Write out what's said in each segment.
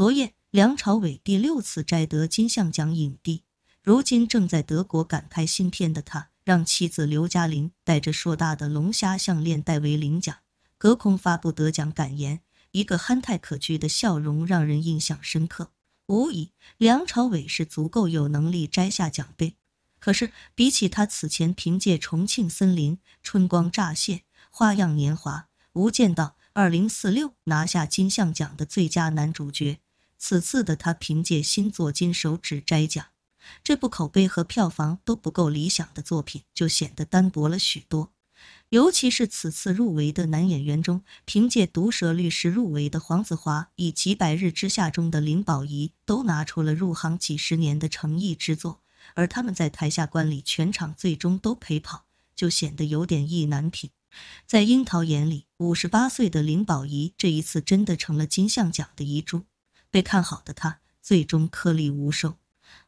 昨夜，梁朝伟第六次摘得金像奖影帝。如今正在德国赶拍新片的他，让妻子刘嘉玲带着硕大的龙虾项链代为领奖，隔空发布得奖感言。一个憨态可掬的笑容让人印象深刻。无疑，梁朝伟是足够有能力摘下奖杯。可是，比起他此前凭借《重庆森林》《春光乍泄》《花样年华》《无间道》二零四六拿下金像奖的最佳男主角，此次的他凭借新作《金手指》摘奖，这部口碑和票房都不够理想的作品就显得单薄了许多。尤其是此次入围的男演员中，凭借《毒舌律师》入围的黄子华，以及《百日之下》中的林保怡，都拿出了入行几十年的诚意之作。而他们在台下观礼，全场最终都陪跑，就显得有点意难平。在樱桃眼里，五十八岁的林保怡这一次真的成了金像奖的遗珠。被看好的他，最终颗粒无收。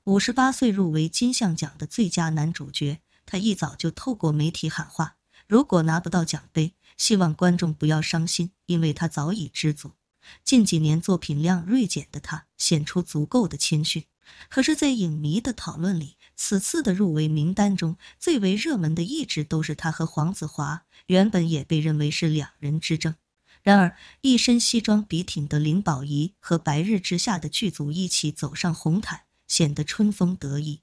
五十八岁入围金像奖的最佳男主角，他一早就透过媒体喊话：“如果拿不到奖杯，希望观众不要伤心，因为他早已知足。”近几年作品量锐减的他，显出足够的谦逊。可是，在影迷的讨论里，此次的入围名单中最为热门的，一直都是他和黄子华。原本也被认为是两人之争。然而，一身西装笔挺的林保怡和白日之下的剧组一起走上红毯，显得春风得意。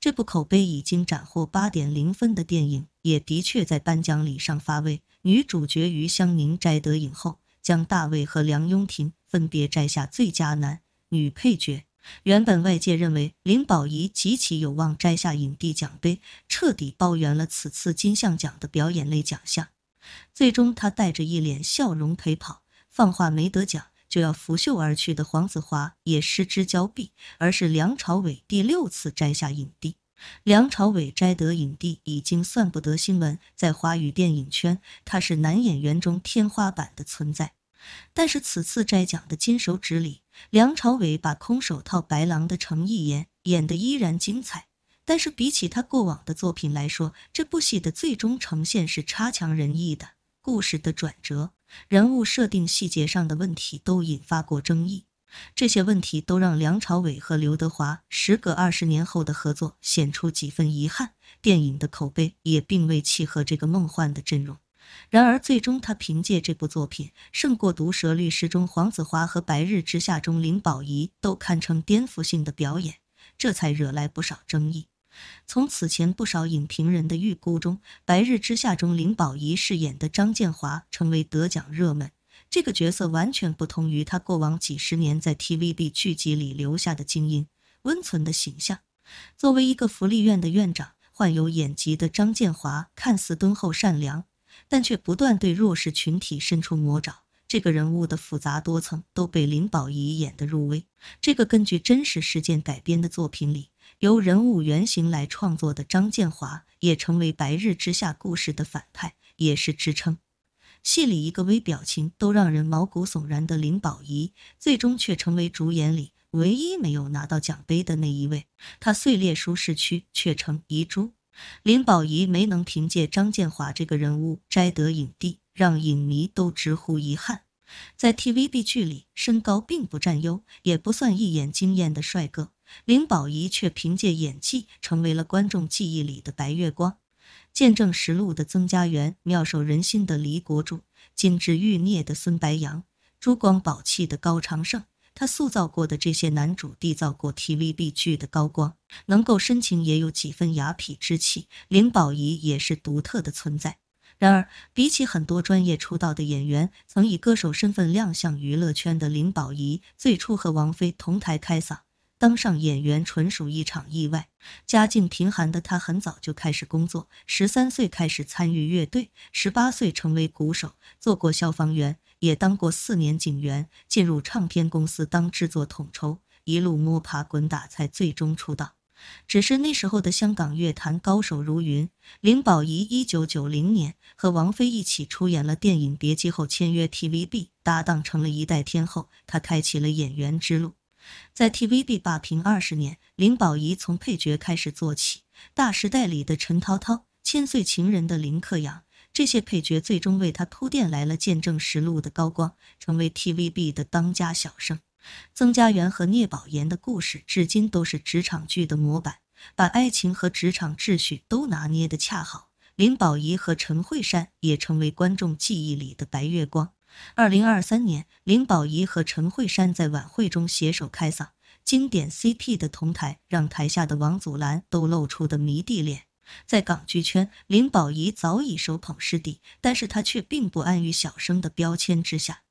这部口碑已经斩获八点零分的电影，也的确在颁奖礼上发威。女主角余香凝摘得影后，将大卫和梁雍婷分别摘下最佳男女配角。原本外界认为林保怡极其有望摘下影帝奖杯，彻底包圆了此次金像奖的表演类奖项。最终，他带着一脸笑容陪跑，放话没得奖就要拂袖而去的黄子华也失之交臂，而是梁朝伟第六次摘下影帝。梁朝伟摘得影帝已经算不得新闻，在华语电影圈，他是男演员中天花板的存在。但是此次摘奖的金手指里，梁朝伟把《空手套白狼》的程毅演演得依然精彩。但是比起他过往的作品来说，这部戏的最终呈现是差强人意的。故事的转折、人物设定、细节上的问题都引发过争议。这些问题都让梁朝伟和刘德华时隔二十年后的合作显出几分遗憾。电影的口碑也并未契合这个梦幻的阵容。然而，最终他凭借这部作品胜过《毒舌律师》中黄子华和《白日之下》中林保怡，都堪称颠覆性的表演，这才惹来不少争议。从此前不少影评人的预估中，白日之下中林保怡饰演的张建华成为得奖热门。这个角色完全不同于他过往几十年在 TVB 剧集里留下的精英温存的形象。作为一个福利院的院长，患有眼疾的张建华看似敦厚善良，但却不断对弱势群体伸出魔爪。这个人物的复杂多层都被林保怡演得入微。这个根据真实事件改编的作品里。由人物原型来创作的张建华，也成为《白日之下》故事的反派，也是支撑。戏里一个微表情都让人毛骨悚然的林保怡，最终却成为主演里唯一没有拿到奖杯的那一位。他碎裂舒适区，却成遗珠。林保怡没能凭借张建华这个人物摘得影帝，让影迷都直呼遗憾。在 TVB 剧里，身高并不占优，也不算一眼惊艳的帅哥。林保怡却凭借演技成为了观众记忆里的白月光，见证实录的曾家源，妙手仁心的黎国柱，金枝欲孽的孙白杨，珠光宝气的高长胜。他塑造过的这些男主，缔造过 TVB 剧的高光，能够深情，也有几分雅痞之气。林保怡也是独特的存在。然而，比起很多专业出道的演员，曾以歌手身份亮相娱乐圈的林保怡，最初和王菲同台开嗓。当上演员纯属一场意外。家境贫寒的他很早就开始工作，十三岁开始参与乐队，十八岁成为鼓手，做过消防员，也当过四年警员，进入唱片公司当制作统筹，一路摸爬滚打才最终出道。只是那时候的香港乐坛高手如云，林保怡一九九零年和王菲一起出演了电影《别姬》后签约 TVB，搭档成了一代天后，他开启了演员之路。在 TVB 霸屏二十年，林保怡从配角开始做起，《大时代》里的陈涛涛，《千岁情人》的林克阳，这些配角最终为他铺垫来了见证实录的高光，成为 TVB 的当家小生。曾家源和聂宝言的故事至今都是职场剧的模板，把爱情和职场秩序都拿捏的恰好。林保怡和陈慧珊也成为观众记忆里的白月光。二零二三年，林保怡和陈慧珊在晚会中携手开嗓，经典 CP 的同台让台下的王祖蓝都露出的迷弟脸。在港剧圈，林保怡早已手捧师弟，但是她却并不安于小生的标签之下。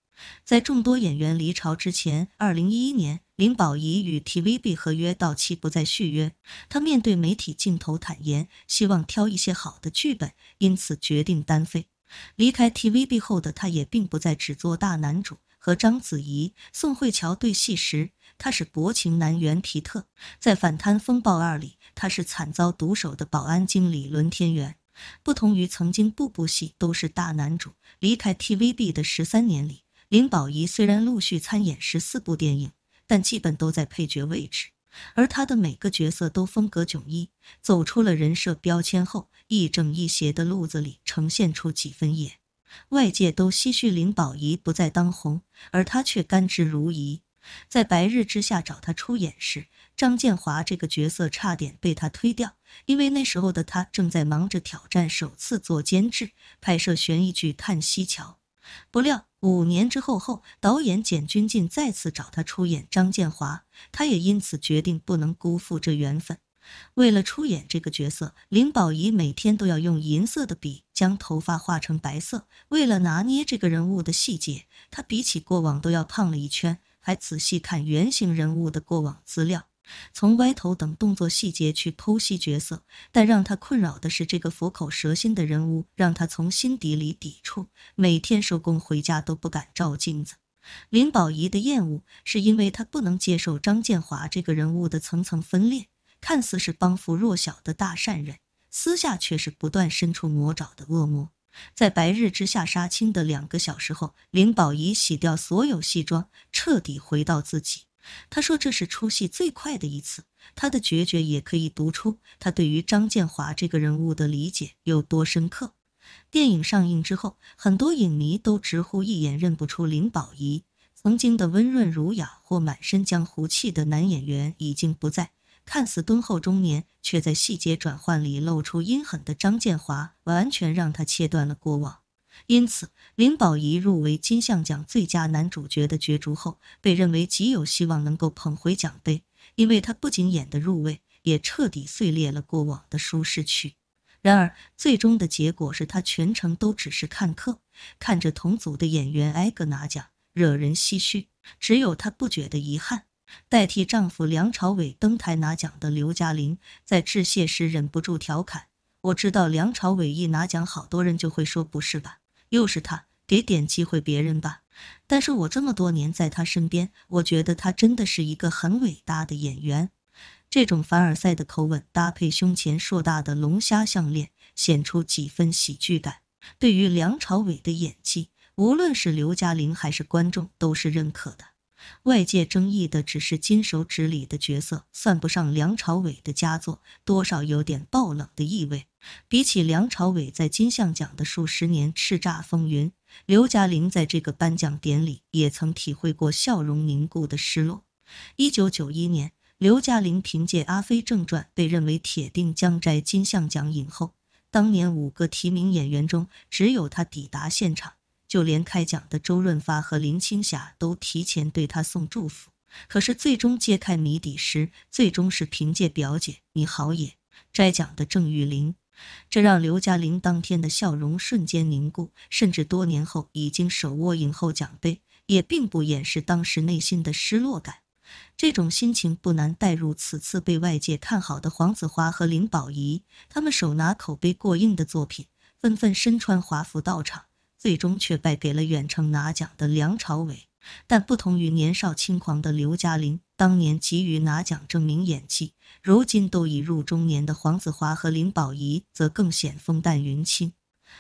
在众多演员离巢之前，二零一一年，林保怡与 TVB 合约到期不再续约。她面对媒体镜头坦言，希望挑一些好的剧本，因此决定单飞。离开 TVB 后的他，也并不再只做大男主。和章子怡、宋慧乔对戏时，他是薄情男袁皮特；在《反贪风暴二》里，他是惨遭毒手的保安经理伦天元。不同于曾经步步戏都是大男主，离开 TVB 的十三年里，林保怡虽然陆续参演十四部电影，但基本都在配角位置。而他的每个角色都风格迥异，走出了人设标签后，亦正亦邪的路子里呈现出几分野。外界都唏嘘林保怡不再当红，而他却甘之如饴。在白日之下找他出演时，张建华这个角色差点被他推掉，因为那时候的他正在忙着挑战首次做监制，拍摄悬疑剧《叹息桥》。不料五年之后，后导演简君进再次找他出演张建华，他也因此决定不能辜负这缘分。为了出演这个角色，林保怡每天都要用银色的笔将头发画成白色。为了拿捏这个人物的细节，他比起过往都要胖了一圈，还仔细看原型人物的过往资料。从歪头等动作细节去剖析角色，但让他困扰的是，这个佛口蛇心的人物让他从心底里抵触。每天收工回家都不敢照镜子。林宝仪的厌恶是因为他不能接受张建华这个人物的层层分裂，看似是帮扶弱小的大善人，私下却是不断伸出魔爪的恶魔。在白日之下杀青的两个小时后，林宝仪洗掉所有戏装，彻底回到自己。他说：“这是出戏最快的一次，他的决绝也可以读出他对于张建华这个人物的理解有多深刻。”电影上映之后，很多影迷都直呼一眼认不出林保怡。曾经的温润儒雅或满身江湖气的男演员已经不在，看似敦厚中年，却在细节转换里露出阴狠的张建华，完全让他切断了过往。因此，林保怡入围金像奖最佳男主角的角逐后，被认为极有希望能够捧回奖杯，因为他不仅演得入味，也彻底碎裂了过往的舒适区。然而，最终的结果是他全程都只是看客，看着同组的演员挨个拿奖，惹人唏嘘。只有他不觉得遗憾。代替丈夫梁朝伟登台拿奖的刘嘉玲，在致谢时忍不住调侃：“我知道梁朝伟一拿奖，好多人就会说不是吧。”又是他，给点机会别人吧。但是我这么多年在他身边，我觉得他真的是一个很伟大的演员。这种凡尔赛的口吻搭配胸前硕大的龙虾项链，显出几分喜剧感。对于梁朝伟的演技，无论是刘嘉玲还是观众都是认可的。外界争议的只是《金手指》里的角色，算不上梁朝伟的佳作，多少有点爆冷的意味。比起梁朝伟在金像奖的数十年叱咤风云，刘嘉玲在这个颁奖典礼也曾体会过笑容凝固的失落。一九九一年，刘嘉玲凭借《阿飞正传》被认为铁定将摘金像奖影后。当年五个提名演员中，只有她抵达现场，就连开奖的周润发和林青霞都提前对她送祝福。可是最终揭开谜底时，最终是凭借《表姐，你好也》摘奖的郑裕玲。这让刘嘉玲当天的笑容瞬间凝固，甚至多年后已经手握影后奖杯，也并不掩饰当时内心的失落感。这种心情不难带入。此次被外界看好的黄子华和林保怡，他们手拿口碑过硬的作品，纷纷身穿华服到场，最终却败给了远程拿奖的梁朝伟。但不同于年少轻狂的刘嘉玲，当年急于拿奖证明演技，如今都已入中年的黄子华和林保怡则更显风淡云轻。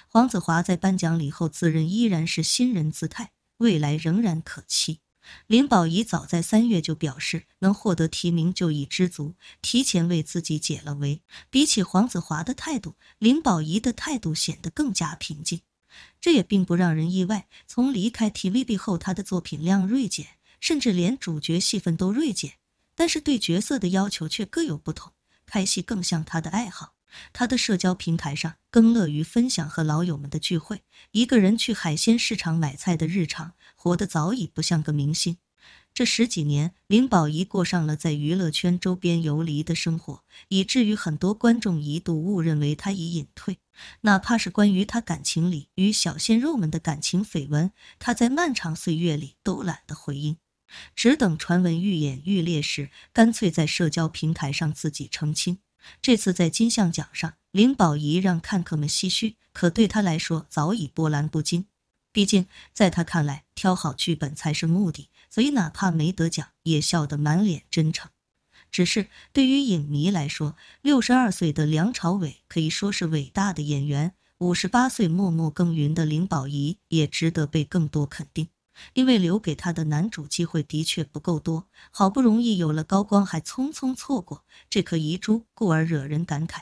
黄子华在颁奖礼后自认依然是新人姿态，未来仍然可期。林保怡早在三月就表示，能获得提名就已知足，提前为自己解了围。比起黄子华的态度，林保怡的态度显得更加平静。这也并不让人意外。从离开 TVB 后，他的作品量锐减，甚至连主角戏份都锐减。但是对角色的要求却各有不同。拍戏更像他的爱好，他的社交平台上更乐于分享和老友们的聚会，一个人去海鲜市场买菜的日常，活得早已不像个明星。这十几年，林保怡过上了在娱乐圈周边游离的生活，以至于很多观众一度误认为她已隐退。哪怕是关于她感情里与小鲜肉们的感情绯闻，她在漫长岁月里都懒得回应，只等传闻愈演愈烈时，干脆在社交平台上自己澄清。这次在金像奖上，林保怡让看客们唏嘘，可对她来说早已波澜不惊。毕竟，在他看来，挑好剧本才是目的。所以哪怕没得奖，也笑得满脸真诚。只是对于影迷来说，六十二岁的梁朝伟可以说是伟大的演员；五十八岁默默耕耘的林保怡也值得被更多肯定，因为留给他的男主机会的确不够多，好不容易有了高光，还匆匆错过这颗遗珠，故而惹人感慨。